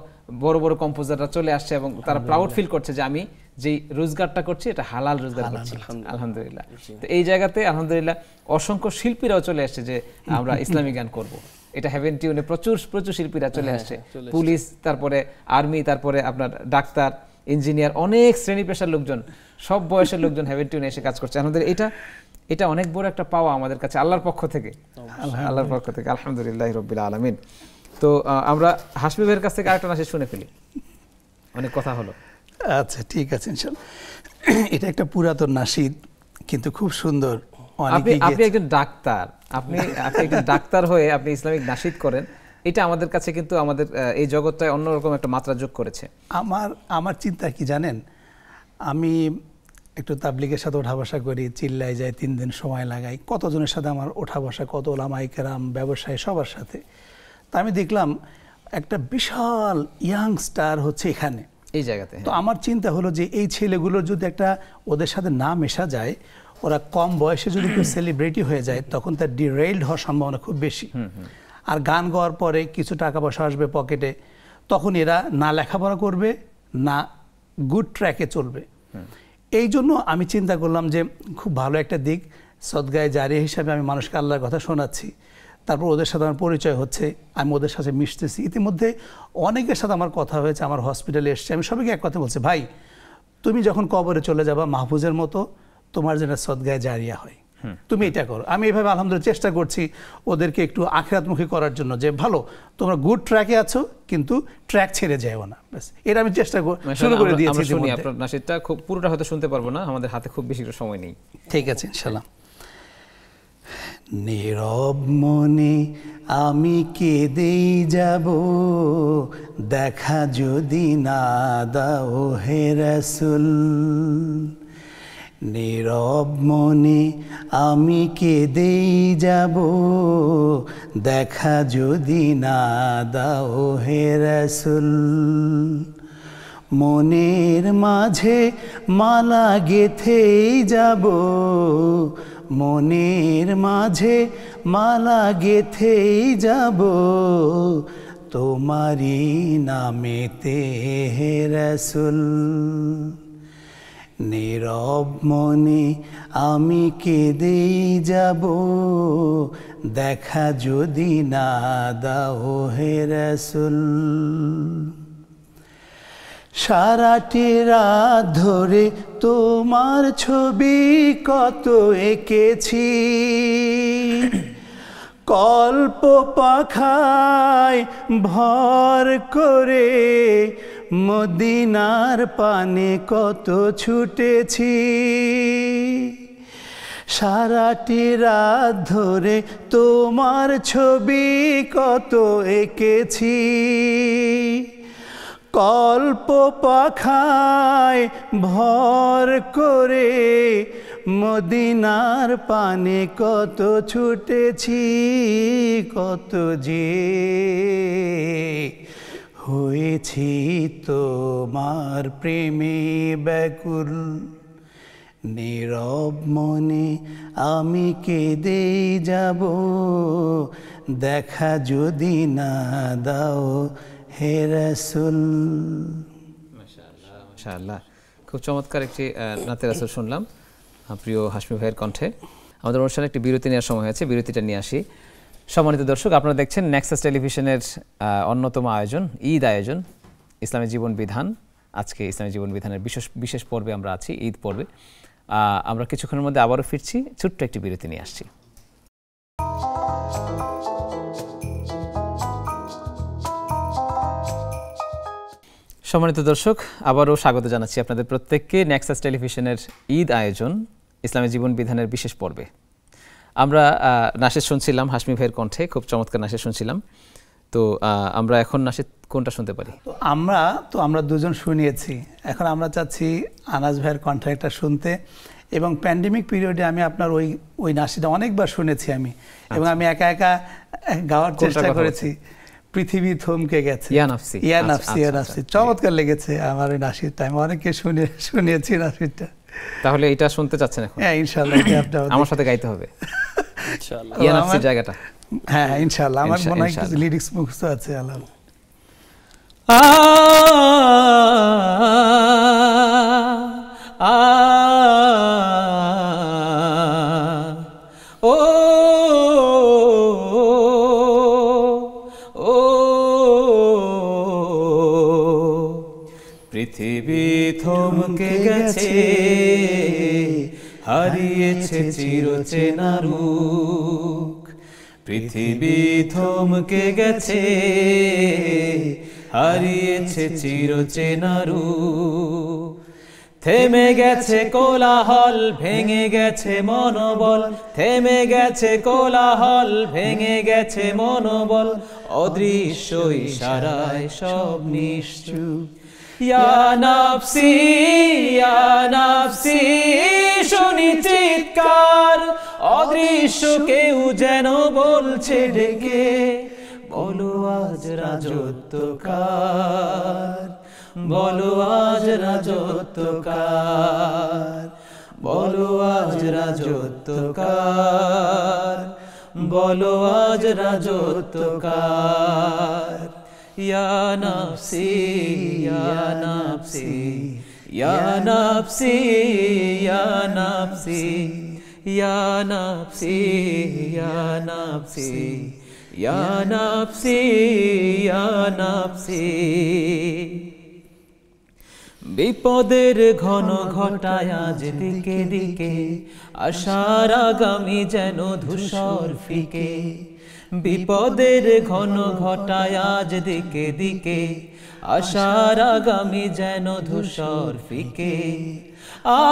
A: বড় বড় কম্পোজাররা চলে আসছে এবং তারা প্রাউড ফিল করছে যে আমি যে রোজগারটা করছি এটা হালাল রোজগার করছি আলহামদুলিল্লাহ তো এই জায়গাতে আলহামদুলিল্লাহ অসংখ্য শিল্পীরাও চলে আসছে যে আমরা ইসলামিক গান করব। এটা হ্যাভেন টিউনে প্রচুর প্রচুর শিল্পীরা হ্যাঁ, হ্যাঁ, চলে আসছে পুলিশ তারপরে আর্মি তারপরে আপনার ডাক্তার ইঞ্জিনিয়ার অনেক শ্রেণী পেশার লোকজন সব বয়সের লোকজন হ্যাভেন টিউনে এসে কাজ করছে আলহামদুলিল্লাহ এটা এটা অনেক বড় একটা পাওয়া আমাদের কাছে আল্লাহর পক্ষ থেকে আল্লাহর পক্ষ থেকে আলহামদুলিল্লাহ রবিল আলমিন তো আমরা হাসমিবের কাছ থেকে আরেকটা নাসে শুনে ফেলি অনেক কথা হলো
B: আচ্ছা ঠিক আছে এটা একটা পুরাতন নাসিদ কিন্তু খুব সুন্দর আপনি
A: একজন ডাক্তার আপনি আপনি একজন ডাক্তার হয়ে আপনি ইসলামিক নাসিদ করেন এটা আমাদের কাছে কিন্তু আমাদের এই জগৎটায় অন্যরকম একটা মাত্রা যোগ করেছে
B: আমার আমার চিন্তা কি জানেন আমি একটু তাবলিগের সাথে ওঠা বসা করি চিল্লায় যাই তিন দিন সময় লাগাই কতজনের সাথে আমার ওঠা বসা কত ওলামাই কেরাম ব্যবসায়ী সবার সাথে তা আমি দেখলাম একটা বিশাল স্টার হচ্ছে এখানে এই জায়গাতে হ্যাঁ। তো আমার চিন্তা হলো যে এই ছেলেগুলোর যদি একটা ওদের সাথে না মেশা যায় ওরা কম বয়সে যদি কেউ সেলিব্রিটি হয়ে যায় তখন তার ডিরেইলড হওয়ার সম্ভাবনা খুব বেশি আর গান গাওয়ার পরে কিছু টাকা পয়সা আসবে পকেটে তখন এরা না লেখাপড়া করবে না গুড ট্র্যাকে চলবে এই জন্য আমি চিন্তা করলাম যে খুব ভালো একটা দিক সদগায় জারি হিসাবে আমি মানুষকে আল্লাহর কথা শোনাচ্ছি তারপর ওদের সাথে আমার পরিচয় হচ্ছে আমি ওদের সাথে মিশতেছি ইতিমধ্যে অনেকের সাথে আমার কথা হয়েছে আমার হসপিটালে এসছে আমি সবাইকে এক কথা বলছি ভাই তুমি যখন কবরে চলে যাবা মাহফুজের মতো তোমার যেন সদগায় জারিয়া হয় তুমি এটা করো আমি এইভাবে আলহামদুলিল্লাহ চেষ্টা করছি ওদেরকে একটু আখেরাতমুখী করার জন্য যে ভালো তোমরা গুড ট্র্যাকে আছো কিন্তু ট্র্যাক ছেড়ে যাও না এটা আমি চেষ্টা শুরু করে দিয়েছি শুনি আপনার
A: নাসিরটা খুব পুরোটা হয়তো শুনতে পারবো না আমাদের হাতে খুব বেশি সময় নেই ঠিক আছে ইনশাল্লাহ
B: নীরব মনে আমি কেঁদেই যাব দেখা যদি না দাও হে রাসূল নীরব মনে আমি কেঁদেই যাব দেখা যদি না দাও হে রসুল মনের মাঝে মালা গেথেই যাব মনের মাঝে মালা গেথেই যাব তোমারি নামেতে হে রসুল নীরব মনে আমি কেঁদেই যাব দেখা যদি না দাও হে রসুল সারাটি রাত ধরে তোমার ছবি কত এঁকেছি কল্প পাখায় ভর করে মদিনার পানে কত ছুটেছি সারাটি রাত ধরে তোমার ছবি কত এঁকেছি কল্প পাখায় ভর করে মদিনার পানে কত ছুটেছি কত যে হয়েছি তোমার প্রেমে ব্যাকুল নীরব মনে আমি কেঁদে যাব দেখা যদি না দাও হে রসুল
A: মাশাআল্লাহ খুব চমৎকার একটি নাতে রাসুল শুনলাম প্রিয় হাসমি ভাইয়ের কণ্ঠে আমাদের অনুষ্ঠানে একটি বিরতি নেওয়ার সময় হয়েছে বিরতিটা নিয়ে আসি সম্মানিত দর্শক আপনারা দেখছেন নেক্সাস টেলিভিশনের অন্যতম আয়োজন ঈদ আয়োজন ইসলামী জীবন বিধান আজকে ইসলামী জীবন বিধানের বিশেষ বিশেষ পর্বে আমরা আছি ঈদ পর্বে আমরা কিছুক্ষণের মধ্যে আবারও ফিরছি ছোট্ট একটি বিরতি নিয়ে আসছি সম্মানিত দর্শক আবারও স্বাগত জানাচ্ছি আপনাদের প্রত্যেককে নেক্সাস টেলিভিশনের ঈদ আয়োজন ইসলামী জীবন বিধানের বিশেষ পর্বে আমরা নাশের শুনছিলাম হাসমি ভাইয়ের কণ্ঠে খুব চমৎকার নাশের শুনছিলাম তো আমরা এখন নাশের কোনটা শুনতে পারি
B: তো আমরা তো আমরা দুজন শুনিয়েছি এখন আমরা চাচ্ছি আনাজ ভাইয়ের কণ্ঠে একটা শুনতে এবং প্যান্ডেমিক পিরিয়ডে আমি আপনার ওই ওই নাশিটা অনেকবার শুনেছি আমি আচ্ছা। এবং আমি একা একা গাওয়ার চেষ্টা করেছি পৃথিবী থমকে গেছে আচ্ছা, আচ্ছা, চমৎকার লেগেছে আমার ওই নাসিরটা আমি অনেককে শুনে শুনিয়েছি নাশিরটা
A: তাহলে এটা শুনতে চাচ্ছেন এখন হ্যাঁ ইনশাআল্লাহ আমার সাথে গাইতে হবে জায়গাটা হ্যাঁ ইনশাআল্লাহ আমার মনে হয় কিছু
B: লিরিক্স আছে আল্লাহ আ আ
C: ও ও
A: পৃথিবী
C: থমকে গেছে হারিয়েছে চিরচেনা রূপ পৃথিবী থমকে গেছে হারিয়েছে চিরচেনা রূপ থেমে গেছে কোলাহল ভেঙে গেছে মনোবল থেমে গেছে কোলাহল ভেঙে গেছে মনোবল অদৃশ্য ইশারায় সব নিশ্চুপ ইয়া নাফসি ইয়া নাফসি শুনি চিৎকার অদৃশ্য কেউ যেন বলছে ডেকে বলো আজ রাজত্বকার বলো আজ রাজত্বকার বলো আজ রাজত্বকার বলো আজ রাজত্বকার يا نفسي يا نفسي يا نفسي يا نفسي يا نفسي يا نفسي يا نفسي يا نفسي বিপদের ঘন ঘটায়া যেদিকে দিকে আশার আগামী যেন ধূসর ফিকে বিপদের ঘন ঘটায়া যেদিকে দিকে দিকে আশার আগামী যেন ধূসর ফিকে আ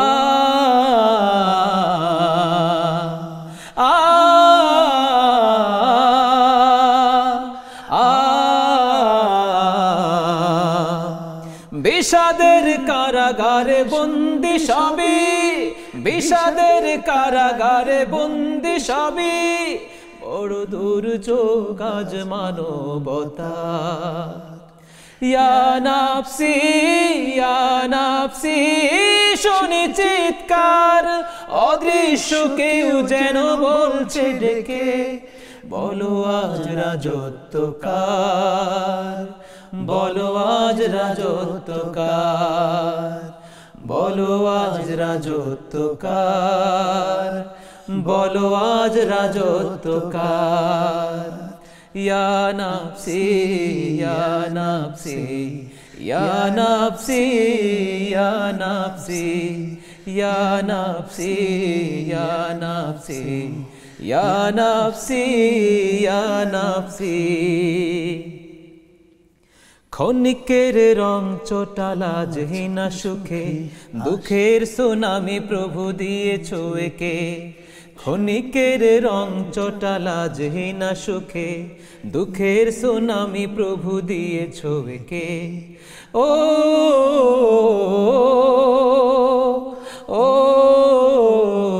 C: আ বন্দি সবই বিষাদের কারাগারে বন্দি সবই বড় দূর চোখ আজ মানবতা ইয়ানাপসি ইয়ানাপসি শুনি চিৎকার অদৃশ্য কেউ যেন বলছে ডেকে বলো আজ রাজত্বকার বলো আজ রাজত্বকার बोलो आज राजोत्तकार बोलो आज राजोत्तकार या नापसी या नापसी या नापसी या नापसी या नापसी या नापसी या नापसी ক্ষণিকের রং চোটালা জহিনা সুখে দুঃখের সুনামি প্রভু দিয়েছ একে ক্ষণিকের রং চোটালা জহিনা সুখে দুঃখের সুনামি প্রভু দিয়েছ একে ও ও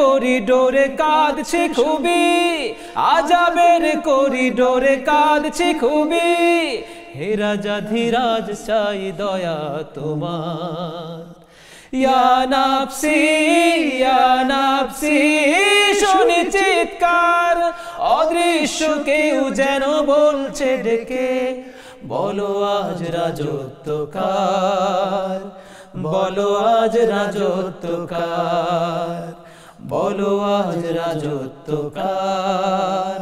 C: করিডোরে কাঁদছে খুবই আজাবের করিডোরে কাঁদছে খুবই হে রাজা ধীরাজ চাই দয়া তোমার
B: ইয়া নাপসি ইয়া নাপসি শুনি
C: চিৎকার অদৃশ্য কেউ যেন বলছে ডেকে বলো আজ রাজত্বকার বলো আজ রাজত্বকার বলো আজ
B: রাজত্বকার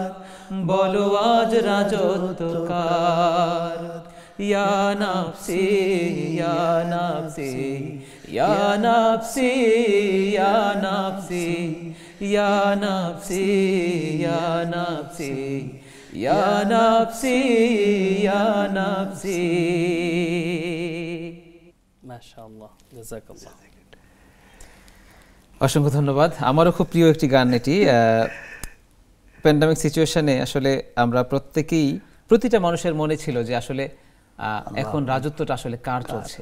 C: বলো আজ রাজত্বকার ইয়া নাফসি ইয়া নাফসি ইয়া নাফসি ইয়া নাফসি ইয়া নাফসি ইয়া নাফসি ইয়া নাফসি ইয়া
D: নাফসি ما شاء الله جزاك الله
A: অসংখ্য ধন্যবাদ আমারও খুব প্রিয় একটি গান এটি প্যান্ডামিক সিচুয়েশনে আসলে আমরা প্রত্যেকেই প্রতিটা মানুষের মনে ছিল যে আসলে এখন রাজত্বটা আসলে কার চলছে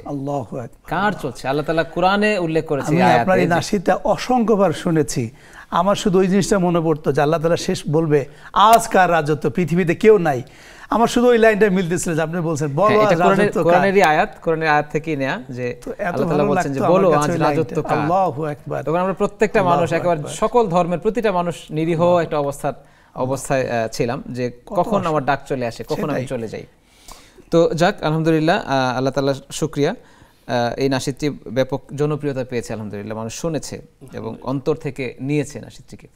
A: কার চলছে আল্লাহ তালা কোরআনে উল্লেখ করেছে আপনার এই
B: নাসিদটা অসংখ্যবার শুনেছি আমার শুধু ওই জিনিসটা মনে পড়তো যে আল্লাহ তালা শেষ বলবে আজ কার রাজত্ব পৃথিবীতে কেউ নাই আমার শুধু ওই লাইনটা মিলতেছিল যে আপনি বলছেন বলো হ্যাঁ, কোরআনেরই
A: আয়াত কোরআনের আয়াত থেকেই নেয়া যে আল্লাহ তাআলা বলছেন যে বলো আজ রাজত্ব কার আল্লাহু আকবার তখন আমরা প্রত্যেকটা মানুষ একবার সকল ধর্মের প্রতিটা মানুষ নিরীহ একটা অবস্থা অবস্থায় ছিলাম যে কখন আমার ডাক চলে আসে কখন আমি চলে যাই তো যাক আলহামদুলিল্লাহ আল্লাহ তাআলা শুকরিয়া এই নাসিদটি ব্যাপক জনপ্রিয়তা পেয়েছে আলহামদুলিল্লাহ মানুষ শুনেছে এবং অন্তর থেকে নিয়েছে নাসিদটিকে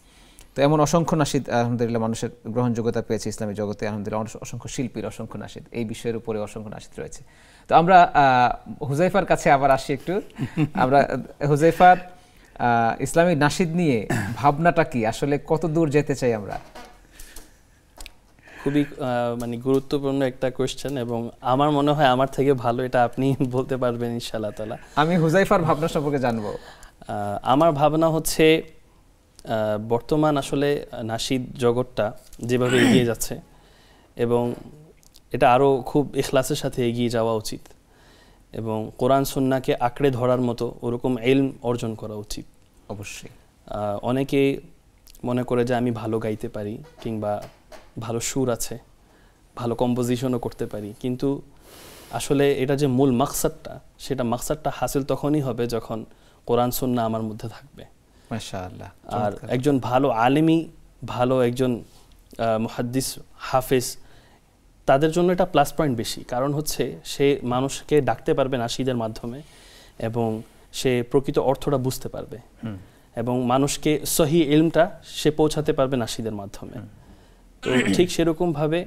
A: তো এমন অসংখ্য নাসিদ আলহামদুলিল্লাহ মানুষের গ্রহণযোগ্যতা পেয়েছে ইসলামী জগতে আলহামদুলিল্লাহ অসংখ্য শিল্পীর অসংখ্য নাসিদ এই বিষয়ের উপরে অসংখ্য নাসিদ রয়েছে তো আমরা হুজাইফার কাছে আবার আসি একটু আমরা হুজাইফার ইসলামী নাসিদ নিয়ে ভাবনাটা কি আসলে কত দূর যেতে চাই আমরা
D: খুবই মানে গুরুত্বপূর্ণ একটা কোয়েশ্চেন এবং আমার মনে হয় আমার থেকে ভালো এটা আপনি বলতে পারবেন ইনশাআল্লাহ তালা আমি হুজাইফার ভাবনা সম্পর্কে জানবো আমার ভাবনা হচ্ছে বর্তমান আসলে নাসিদ জগৎটা যেভাবে এগিয়ে যাচ্ছে এবং এটা আরও খুব এখলাসের সাথে এগিয়ে যাওয়া উচিত এবং কোরআন সন্নাকে আঁকড়ে ধরার মতো ওরকম এলম অর্জন করা উচিত অবশ্যই অনেকে মনে করে যে আমি ভালো গাইতে পারি কিংবা ভালো সুর আছে ভালো কম্পোজিশনও করতে পারি কিন্তু আসলে এটা যে মূল মাকসাদটা সেটা মাকসাদটা হাসিল তখনই হবে যখন কোরআন সন্না আমার মধ্যে থাকবে আর একজন ভালো আলেমি ভালো একজন মুহাদ্দিস হাফেজ তাদের জন্য এটা প্লাস পয়েন্ট বেশি কারণ হচ্ছে সে মানুষকে ডাকতে পারবে নাসিদের মাধ্যমে এবং সে প্রকৃত অর্থটা বুঝতে পারবে এবং মানুষকে সহি এলমটা সে পৌঁছাতে পারবে নাসিদের মাধ্যমে তো ঠিক সেরকমভাবে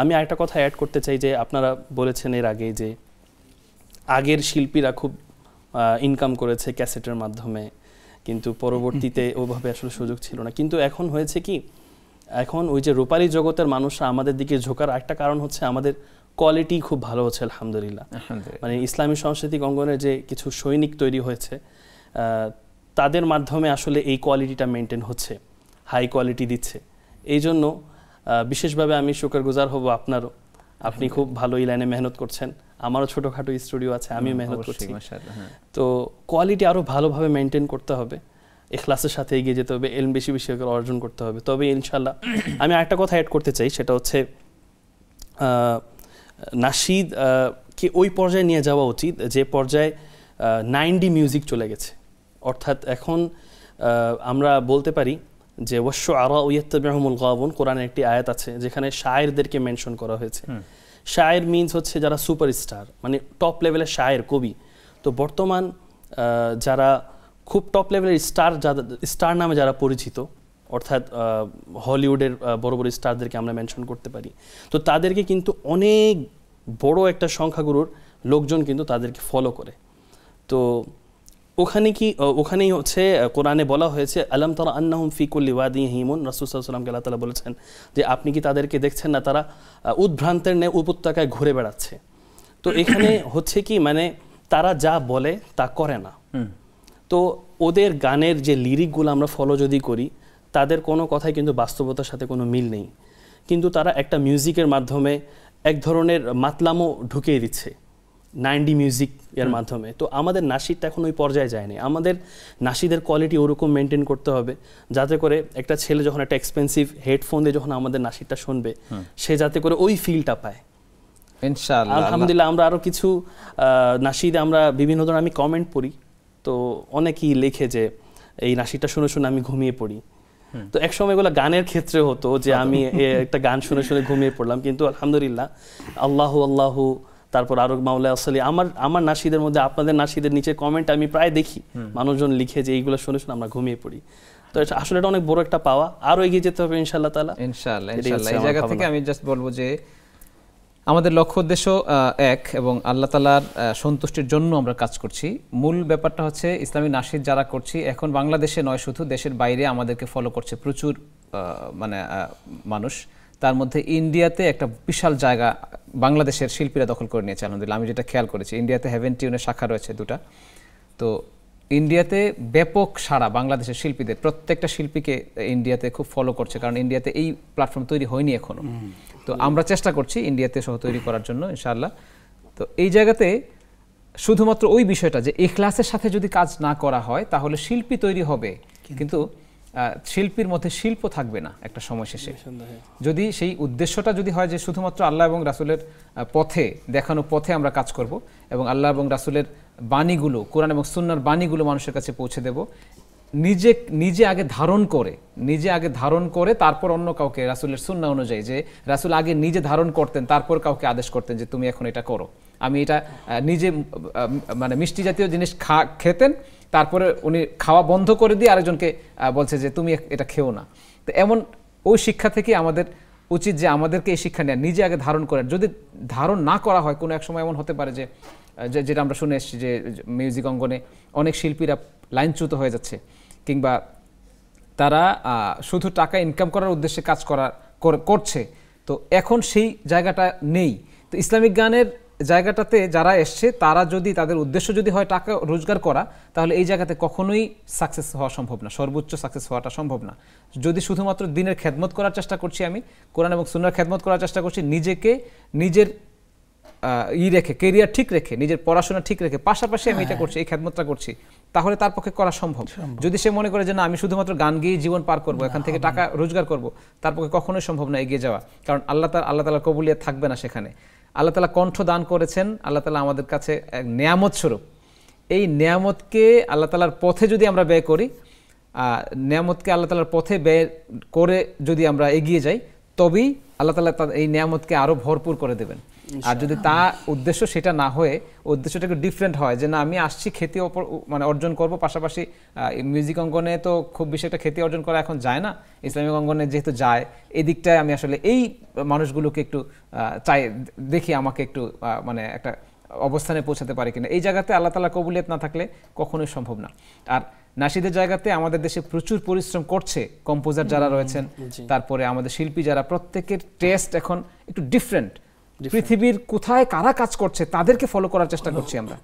D: আমি আরেকটা কথা অ্যাড করতে চাই যে আপনারা বলেছেন এর আগে যে আগের শিল্পীরা খুব ইনকাম করেছে ক্যাসেটের মাধ্যমে কিন্তু পরবর্তীতে ওভাবে আসলে সুযোগ ছিল না কিন্তু এখন হয়েছে কি এখন ওই যে রূপালী জগতের মানুষরা আমাদের দিকে ঝোঁকার একটা কারণ হচ্ছে আমাদের কোয়ালিটি খুব ভালো হচ্ছে আলহামদুলিল্লাহ মানে ইসলামী সাংস্কৃতিক অঙ্গনে যে কিছু সৈনিক তৈরি হয়েছে তাদের মাধ্যমে আসলে এই কোয়ালিটিটা মেনটেন হচ্ছে হাই কোয়ালিটি দিচ্ছে এই জন্য বিশেষভাবে আমি গুজার হব আপনারও আপনি খুব ভালো এই লাইনে মেহনত করছেন আমারও ছোটোখাটো স্টুডিও আছে আমি মেহনত করছি হ্যাঁ। তো কোয়ালিটি আরও ভালোভাবে মেনটেন করতে হবে এখলাসের সাথে এগিয়ে যেতে হবে এলম বেশি বেশি অর্জন করতে হবে তবে ইনশাল্লাহ আমি একটা কথা অ্যাড করতে চাই সেটা হচ্ছে নাশিদ কে ওই পর্যায়ে নিয়ে যাওয়া উচিত যে পর্যায়ে নাইনডি মিউজিক চলে গেছে অর্থাৎ এখন আমরা বলতে পারি যে ওয়াশ্য আরা ইয়াত্তাবিহুমুল গাবুন কোরআনের একটি আয়াত আছে যেখানে শায়েরদেরকে মেনশন করা হয়েছে শায়ের মিনস হচ্ছে যারা সুপারস্টার মানে টপ লেভেলের শায়ের কবি তো বর্তমান যারা খুব টপ লেভেলের স্টার যাদের স্টার নামে যারা পরিচিত অর্থাৎ হলিউডের বড় বড় স্টারদেরকে আমরা মেনশন করতে পারি তো তাদেরকে কিন্তু অনেক বড় একটা সংখ্যাগুরুর লোকজন কিন্তু তাদেরকে ফলো করে তো ওখানে কি ওখানেই হচ্ছে কোরআনে বলা হয়েছে আলম তারা আন্নাহম ফিকুল্লি ওয়াদি হিমুন রসুলসাল্লামকে আল্লাহ তালা বলেছেন যে আপনি কি তাদেরকে দেখছেন না তারা উদ্ভ্রান্তের ন্যায় উপত্যকায় ঘুরে বেড়াচ্ছে তো এখানে হচ্ছে কি মানে তারা যা বলে তা করে না তো ওদের গানের যে লিরিকগুলো আমরা ফলো যদি করি তাদের কোনো কথাই কিন্তু বাস্তবতার সাথে কোনো মিল নেই কিন্তু তারা একটা মিউজিকের মাধ্যমে এক ধরনের মাতলামও ঢুকিয়ে দিচ্ছে নাইনডি মিউজিক এর মাধ্যমে তো আমাদের নাসিদটা এখন ওই পর্যায়ে যায়নি আমাদের নাসিদের কোয়ালিটি ওরকম মেনটেন করতে হবে যাতে করে একটা ছেলে যখন একটা এক্সপেন্সিভ হেডফোন দিয়ে যখন আমাদের নাসিদটা শুনবে সে যাতে করে ওই ফিলটা পায় আলহামদুলিল্লাহ আমরা আরও কিছু নাসিদ আমরা বিভিন্ন ধরনের আমি কমেন্ট পড়ি তো অনেকেই লেখে যে এই নাসিদটা শুনে শুনে আমি ঘুমিয়ে পড়ি তো এক সময় এগুলো গানের ক্ষেত্রে হতো যে আমি একটা গান শুনে শুনে ঘুমিয়ে পড়লাম কিন্তু আলহামদুলিল্লাহ আল্লাহ আল্লাহ তারপর আরো মাওলা আসলে আমার আমার নাসিদের মধ্যে আপনাদের নাসিদের নিচে কমেন্ট আমি প্রায় দেখি মানুষজন লিখে যে এইগুলো শুনে শুনে আমরা ঘুমিয়ে পড়ি তো আসলে এটা অনেক বড় একটা পাওয়া এগিয়ে যেতে হবে ইনশাল্লাহ এই জায়গা থেকে আমি জাস্ট বলবো যে
A: আমাদের লক্ষ্য উদ্দেশ্য এক এবং আল্লাহ তালার সন্তুষ্টির জন্য আমরা কাজ করছি মূল ব্যাপারটা হচ্ছে ইসলামী নাসির যারা করছি এখন বাংলাদেশে নয় শুধু দেশের বাইরে আমাদেরকে ফলো করছে প্রচুর মানে মানুষ তার মধ্যে ইন্ডিয়াতে একটা বিশাল জায়গা বাংলাদেশের শিল্পীরা দখল করে নিয়েছে আলহামদুলিল্লাহ আমি যেটা খেয়াল করেছি ইন্ডিয়াতে হেভেন টিউনের শাখা রয়েছে দুটা তো ইন্ডিয়াতে ব্যাপক সারা বাংলাদেশের শিল্পীদের প্রত্যেকটা শিল্পীকে ইন্ডিয়াতে খুব ফলো করছে কারণ ইন্ডিয়াতে এই প্ল্যাটফর্ম তৈরি হয়নি এখনও তো আমরা চেষ্টা করছি ইন্ডিয়াতে সহ তৈরি করার জন্য ইনশাআল্লাহ তো এই জায়গাতে শুধুমাত্র ওই বিষয়টা যে ক্লাসের সাথে যদি কাজ না করা হয় তাহলে শিল্পী তৈরি হবে কিন্তু শিল্পীর মধ্যে শিল্প থাকবে না একটা সময় শেষে যদি সেই উদ্দেশ্যটা যদি হয় যে শুধুমাত্র আল্লাহ এবং রাসুলের পথে দেখানো পথে আমরা কাজ করব এবং আল্লাহ এবং রাসুলের বাণীগুলো কোরআন এবং সুন্নার বাণীগুলো মানুষের কাছে পৌঁছে দেব নিজে নিজে আগে ধারণ করে নিজে আগে ধারণ করে তারপর অন্য কাউকে রাসুলের সুন্না অনুযায়ী যে রাসুল আগে নিজে ধারণ করতেন তারপর কাউকে আদেশ করতেন যে তুমি এখন এটা করো আমি এটা নিজে মানে মিষ্টি জাতীয় জিনিস খা খেতেন তারপরে উনি খাওয়া বন্ধ করে দিয়ে আরেকজনকে বলছে যে তুমি এটা খেও না তো এমন ওই শিক্ষা থেকে আমাদের উচিত যে আমাদেরকে এই শিক্ষা নেওয়া নিজে আগে ধারণ করার যদি ধারণ না করা হয় কোনো এক সময় এমন হতে পারে যে যেটা আমরা শুনে এসেছি যে মিউজিক অঙ্গনে অনেক শিল্পীরা লাইনচ্যুত হয়ে যাচ্ছে কিংবা তারা শুধু টাকা ইনকাম করার উদ্দেশ্যে কাজ করা করছে তো এখন সেই জায়গাটা নেই তো ইসলামিক গানের জায়গাটাতে যারা এসছে তারা যদি তাদের উদ্দেশ্য যদি হয় টাকা রোজগার করা তাহলে এই জায়গাতে কখনোই সাকসেস হওয়া সম্ভব না সর্বোচ্চ সাকসেস হওয়াটা সম্ভব না যদি শুধুমাত্র দিনের খেদমত করার চেষ্টা করছি আমি কোরআন এবং সুনার খেদমত করার চেষ্টা করছি নিজেকে নিজের ই রেখে কেরিয়ার ঠিক রেখে নিজের পড়াশোনা ঠিক রেখে পাশাপাশি আমি এটা হ্যাঁ। করছি এই খেদমতটা করছি তাহলে তার পক্ষে করা সম্ভব যদি সে মনে করে যে না আমি শুধুমাত্র গান গিয়ে জীবন পার করব এখান থেকে টাকা রোজগার করব তার পক্ষে কখনোই সম্ভব না এগিয়ে যাওয়া কারণ আল্লাহ তার আল্লাহ তালা কবুলিয়া থাকবে না সেখানে আল্লাহ তালা কণ্ঠ দান করেছেন আল্লাহ তালা আমাদের কাছে এক নেয়ামত স্বরূপ এই নেয়ামতকে আল্লাহ তালার পথে যদি আমরা ব্যয় করি নেয়ামতকে আল্লাহ তালার পথে ব্যয় করে যদি আমরা এগিয়ে যাই তবেই আল্লাহ তালা এই নেয়ামতকে আরও ভরপুর করে দেবেন আর যদি তা উদ্দেশ্য সেটা না হয়ে উদ্দেশ্যটা একটু ডিফারেন্ট হয় যে না আমি আসছি খ্যাতি মানে অর্জন করব পাশাপাশি মিউজিক অঙ্গনে তো খুব বেশি একটা খ্যাতি অর্জন করা এখন যায় না ইসলামিক অঙ্গনে যেহেতু যায় এদিকটায় আমি আসলে এই মানুষগুলোকে একটু চাই দেখি আমাকে একটু মানে একটা অবস্থানে পৌঁছাতে পারে কিনা এই জায়গাতে আল্লাহ তালা কবুলিয়ত না থাকলে কখনোই সম্ভব না আর নাসিদের জায়গাতে আমাদের দেশে প্রচুর পরিশ্রম করছে কম্পোজার যারা রয়েছেন তারপরে আমাদের শিল্পী যারা প্রত্যেকের টেস্ট এখন একটু ডিফারেন্ট পৃথিবীর কোথায় কারা কাজ করছে তাদেরকে ফলো করার চেষ্টা করছি আমরা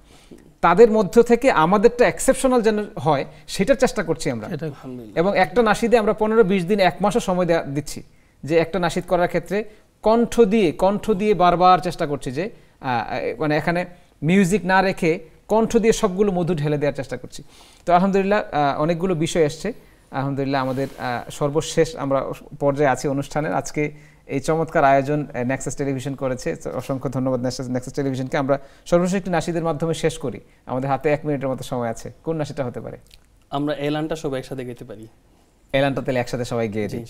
A: তাদের মধ্য থেকে আমাদেরটা এক্সেপশনাল যেন হয় সেটার চেষ্টা করছি আমরা এবং একটা নাসিদে আমরা পনেরো বিশ দিন এক মাসও সময় দিচ্ছি যে একটা নাসিদ করার ক্ষেত্রে কণ্ঠ দিয়ে কণ্ঠ দিয়ে বারবার চেষ্টা করছি যে মানে এখানে মিউজিক না রেখে কণ্ঠ দিয়ে সবগুলো মধু ঢেলে দেওয়ার চেষ্টা করছি তো আলহামদুলিল্লাহ অনেকগুলো বিষয় এসছে আলহামদুলিল্লাহ আমাদের সর্বশেষ আমরা পর্যায়ে আছি অনুষ্ঠানের আজকে এই চমৎকার আয়োজন নেক্সাস টেলিভিশন করেছে অসংখ্য ধন্যবাদ নেক্সাস টেলিভিশনকে আমরা সর্বশেষ একটি নাসিদের মাধ্যমে শেষ করি আমাদের হাতে এক মিনিটের মতো সময় আছে কোন নাসিটা হতে পারে
D: আমরা এলানটা সবাই একসাথে গেতে পারি
A: এলানটা তাহলে একসাথে সবাই গেয়ে দিই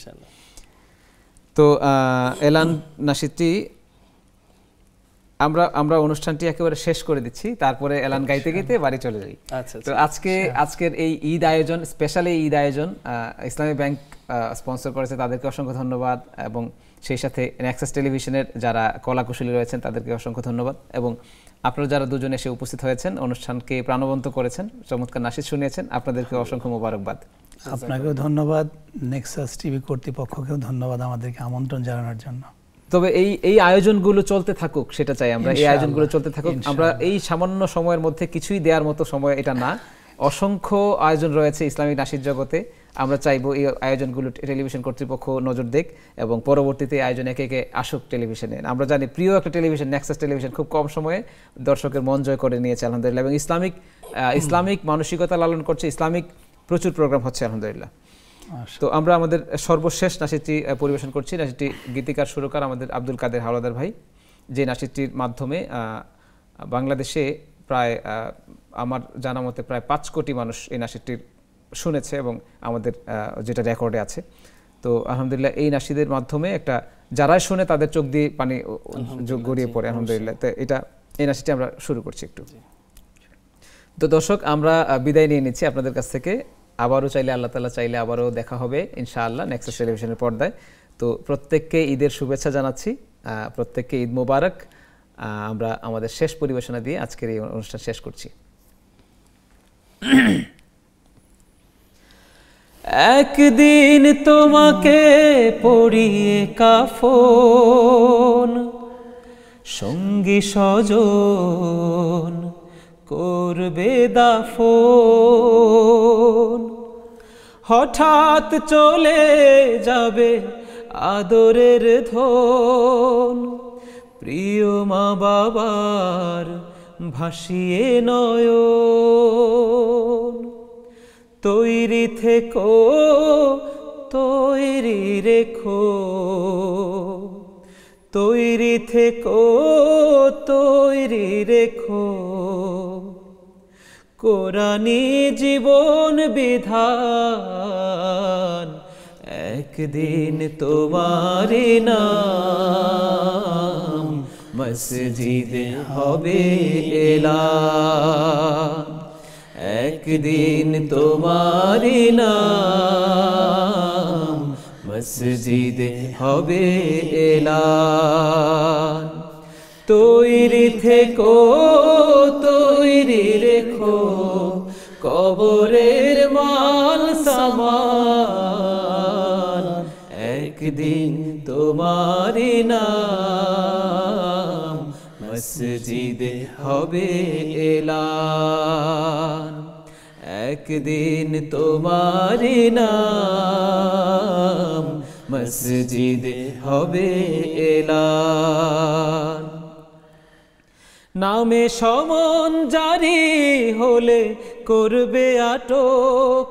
A: তো এলান নাসিদটি আমরা আমরা অনুষ্ঠানটি একেবারে শেষ করে দিচ্ছি তারপরে এলান গাইতে গাইতে বাড়ি চলে যাই আচ্ছা, আচ্ছা। তো আজকে আজকের এই ঈদ আয়োজন স্পেশালি ঈদ আয়োজন ইসলামী ব্যাংক স্পন্সর করেছে তাদেরকে অসংখ্য ধন্যবাদ এবং সেই সাথে অ্যাক্সেস টেলিভিশনের যারা কলাকুশলী রয়েছেন তাদেরকে অসংখ্য ধন্যবাদ এবং আপনারা যারা দুজনে এসে উপস্থিত হয়েছেন অনুষ্ঠানকে প্রাণবন্ত করেছেন চমৎকার নাসিদ শুনিয়েছেন আপনাদেরকে অসংখ্য মোবারকবাদ
B: আপনাকেও ধন্যবাদ নেক্সাস টিভি কর্তৃপক্ষকেও ধন্যবাদ আমাদেরকে আমন্ত্রণ জানানোর জন্য
A: তবে এই এই আয়োজনগুলো চলতে থাকুক সেটা চাই আমরা এই আয়োজনগুলো চলতে থাকুক আমরা
B: এই সামান্য সময়ের মধ্যে কিছুই দেওয়ার
A: মতো সময় এটা না অসংখ্য আয়োজন রয়েছে ইসলামিক নাসির জগতে আমরা চাইবো এই আয়োজনগুলো টেলিভিশন কর্তৃপক্ষ নজর দিক এবং পরবর্তীতে আয়োজন একে একে আসুক টেলিভিশনে আমরা জানি প্রিয় একটা টেলিভিশন নেক্সাস টেলিভিশন খুব কম সময়ে দর্শকের মন জয় করে নিয়েছে আলহামদুলিল্লাহ এবং ইসলামিক ইসলামিক মানসিকতা লালন করছে ইসলামিক প্রচুর প্রোগ্রাম হচ্ছে আলহামদুলিল্লাহ তো আমরা আমাদের সর্বশেষ নাসিরটি পরিবেশন করছি নাসিরটি গীতিকার সুরকার আমাদের আব্দুল কাদের হাওলাদার ভাই যে নাসিরটির মাধ্যমে বাংলাদেশে প্রায় আমার জানা মতে প্রায় পাঁচ কোটি মানুষ এই নাসিরটির শুনেছে এবং আমাদের যেটা রেকর্ডে আছে তো আলহামদুলিল্লাহ এই নাসিদের মাধ্যমে একটা যারাই শুনে তাদের চোখ দিয়ে পানি গড়িয়ে পড়ে আলহামদুলিল্লাহ তো এটা এই নাসিটি আমরা শুরু করছি একটু তো দর্শক আমরা বিদায় নিয়ে নিচ্ছি আপনাদের কাছ থেকে আবারও চাইলে আল্লাহ তালা চাইলে আবারও দেখা হবে ইনশাআল্লাহ নেক্সট টেলিভিশনের পর্দায় তো প্রত্যেককে ঈদের শুভেচ্ছা জানাচ্ছি প্রত্যেককে ঈদ মোবারক আমরা আমাদের শেষ পরিবেশনা দিয়ে আজকের এই অনুষ্ঠান শেষ করছি
C: একদিন তোমাকে পড়িয়ে কাফন সঙ্গী সজন করবে দাফন হঠাৎ চলে যাবে আদরের ধন প্রিয় মা বাবার ভাসিয়ে নয় তৈরি থেকো তৈরি রেখো তৈরি থেকো তৈরি রেখো কোরআনী জীবন বিধা একদিন তোমারে নাম মসজিদ হবে এলা একদিন তোমারে নাম মসজিদ হবে এলা তৈরি থেকো তোমারি নাম মসজিদে হবে এলান একদিন তোমারি নাম মসজিদে হবে এলান নামে সমন জারি হলে করবে আটক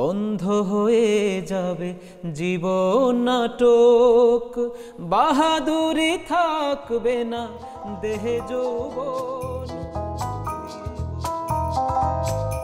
C: বন্ধ হয়ে যাবে জীবন নাটক বাহাদুরি থাকবে না দেহে যৌবন